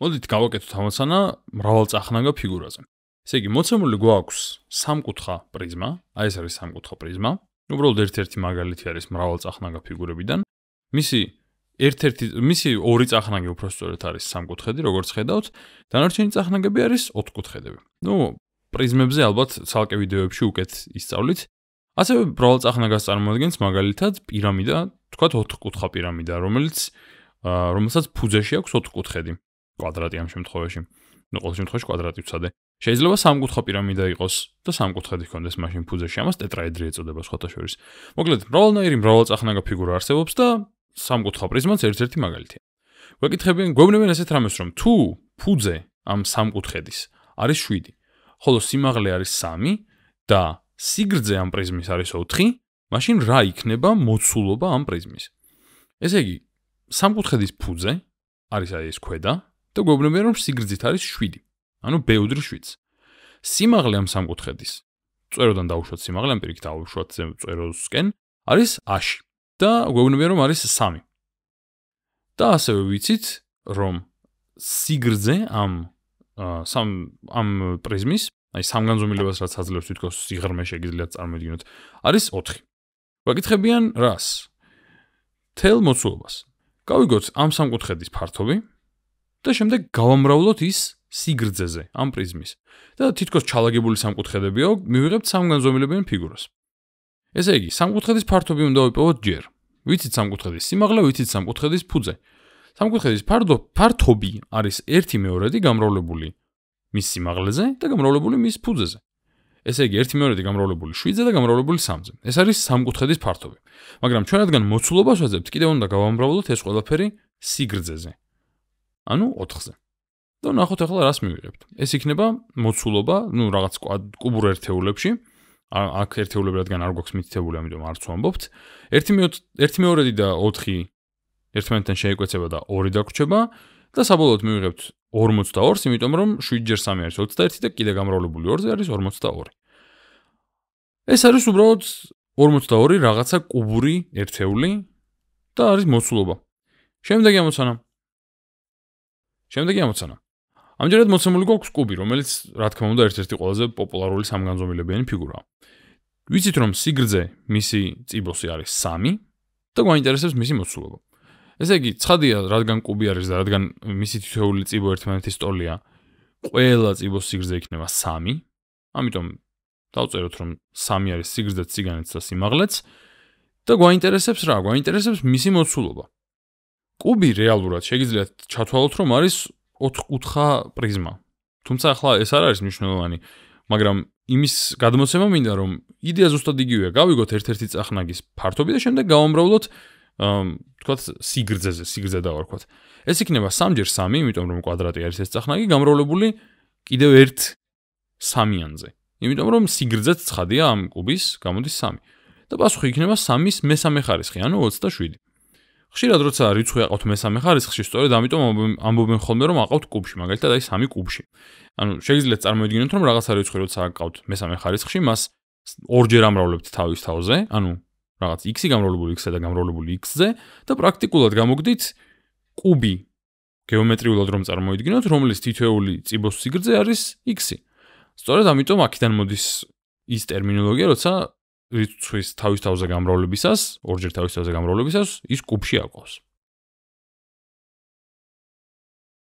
მოდით გავაკეთოთ ამასანა მრავალწახნაგა ფიგურაზე. ესე იგი, მოცემული გვაქვს სამკუთხა პრიზმა, აი ეს არის სამკუთხა პრიზმა. უბრალოდ ერთ-ერთი მაგალითი არის მრავალწახნაგა ფიგურებიდან. მისი ერთ-ერთი მისი ორი წახნაგი უფრო სწორედ არის სამკუთხედი, როგორც ხედავთ. დანარჩენი წახნაგები არის ოთხკუთხედები. ნუ პრიზმებზე ალბათ ცალკე ვიდეოებში უკეთ ისწავლით. ასევე მრავალწახნაგას წარმოადგენს მაგალითად პირამიდა, თქვათ ოთხკუთხა პირამიდა, რომელიც რომელსაც ფუძეში აქვს ოთხკუთხედი. კვადრატი ამ შემთხვევაში. ნუ ყოველ შემთხვევაში კვადრატი ვცადე. შეიძლება სამკუთხა пирамиდა იყოს და სამკუთხედი ჰქონდეს მაშინ ფუძეში. ამას ტეტრაედრი ეწოდება სხვათა შორის. მოკლედ, მრავალნაირი მრავალწახნაგა ფიგურა არსებობს და სამკუთხა პრიზმაც ერთ-ერთი მაგალითია. გვეკითხებიან, გვევნებიან ასეთ რამეს, რომ თუ ფუძე ამ სამკუთხედის არის 7, ხოლო სიმაღლე არის 3 და სიგრძე ამ პრიზმის არის 4, მაშინ რა იქნება მოცულობა ამ პრიზმის? ესე იგი, სამკუთხედის ფუძე არის აი ეს ქვედა, და გვეუბნებიან რომ სიგრძით არის 7 ანუ ბეუდრი 7 სიმაღლე ამ სამკუთხედის წვეროდან დაუშვოთ სიმაღლე ამ პირიქით აუშვოთ წვეროსკენ არის აში და გვეუბნებიან რომ არის 3 და ასევე ვიცით რომ სიგრძე ამ სამ ამ პრიზმის აი სამგანზომილებას რაც აძლევს თითქოს სიღრმე შეიძლება წარმოიდგინოთ არის 4 ვაკითხებიან რას თელ მოცულობას გავიგოთ ამ სამკუთხედის ფართობი და შემდეგ გავამრავლოთ ის სიგრძეზე ამ პრიზმის. და თითქოს ჩალაგებული სამკუთხედებიო, მივიღებთ სამგანზომილებიან ფიგურას. ესე იგი, სამკუთხედის ფართობი უნდა ვიპოვოთ ჯერ. ვიცით სამკუთხედის სიმაღლე, ვიცით სამკუთხედის ფუძე. სამკუთხედის ფარდო ფართობი არის 1/2-დი გამრავლებული მის სიმაღლეზე და გამრავლებული მის ფუძეზე. ესე იგი 1/2-დი გამრავლებული 7-ზე და გამრავლებული 3-ზე. ეს არის სამკუთხედის ფართობი. მაგრამ ჩვენ რადგან მოცულობას ვაძებთ, კიდევ უნდა გავამრავლოთ ეს ყველაფერი სიგრძეზე. ანუ 4-ზე. და ნახოთ ახლა რას მივიღებთ. ეს იქნება მოცულობა, ნუ რაღაც კუბურ ერთეულებში. აქ ერთეულები რადგან არ გვაქვს მითითებული, ამიტომ არც ვამბობთ. 1-2 და 4 ერთმანეთთან შეეკვეცება და 2 დაგრჩება და საბოლოოდ მივიღებთ 42, იმიტომ რომ 7 ჯერ 3 არის 21 და კიდე გამრავლებული 2-ზე არის 42. ეს არის უბრალოდ 42 რაღაცა კუბური ერთეული და არის მოცულობა. შემდეგი ამოცანა 1 2 3 შემდეგი ამოცანა. ამჯერად მოცემული გვაქვს კუბი, რომელიც რა თქმა უნდა ერთ-ერთი ყველაზე პოპულარული სამგანზომილებიანი ფიგურაა. ვიცით რომ სიგრძე მისი ციბოსი არის 3 და გვაინტერესებს მისი მოცულობა. ესე იგი, ცხადია, რადგან კუბი არის და რადგან მისი თითოეული ციბო ერთმანეთის ტოლია, ყველა ციბოს სიგრძე იქნება 3. ამიტომ დავწეროთ რომ 3 არის სიგრძეც, სიგანეც და სიმაღლეც და გვაინტერესებს რა? გვაინტერესებს მისი მოცულობა. კუბი რეალურად შეიძლება ჩათვალოთ, რომ არის 4-5-ა პრიზმა. თუმცა ახლა ეს არ არის მნიშვნელოვანი, მაგრამ იმის გადმოცემა მინდა, რომ იდეა ზუსტად იგივეა. გავიგოთ ერთ-ერთი წახნაგის ფართობი და შემდეგ გავამრავლოთ აм, თქვათ, სიგრძეზე, სიგრძე დავარქვათ. ეს იქნება 3-ჯერ 3, იმიტომ რომ კვადრატი არის ეს წახნაგი, გამრავლებული კიდევ ერთ 3-იანზე. იმიტომ რომ სიგრძეც 9-ია ამ კუბის, გამოდის 3. და პასუხი იქნება 3-ის მე-3 ხარისხი, ანუ 27. ხშირად როცა რიცხვი აყავთ მესამე ხარისხში, სწორედ ამიტომ ამბობენ ხოლმე რომ აყავთ კუბში, მაგალითად აი სამი კუბში. ანუ შეიძლება წარმოიდგინოთ რომ რაღაცა რიცხვი როცა აყავთ მესამე ხარისხში, მას ორჯერ ამრავლებთ თავის თავზე, ანუ რაღაც x-ი გამრავლებული x-ზე და გამრავლებული x-ზე და პრაქტიკულად გამოგდით კუბი გეომეტრიულად რომ წარმოიდგინოთ, რომლის თითოეული ციბოს სიგრძე არის x-ი. სწორედ ამიტომ აქედან მოდის ის ტერმინოლოგია, როცა რიცხვის თავის თავზე გამრავლებისას, ორჯერ თავის თავზე გამრავლებისას, ის კუბში აყვავს.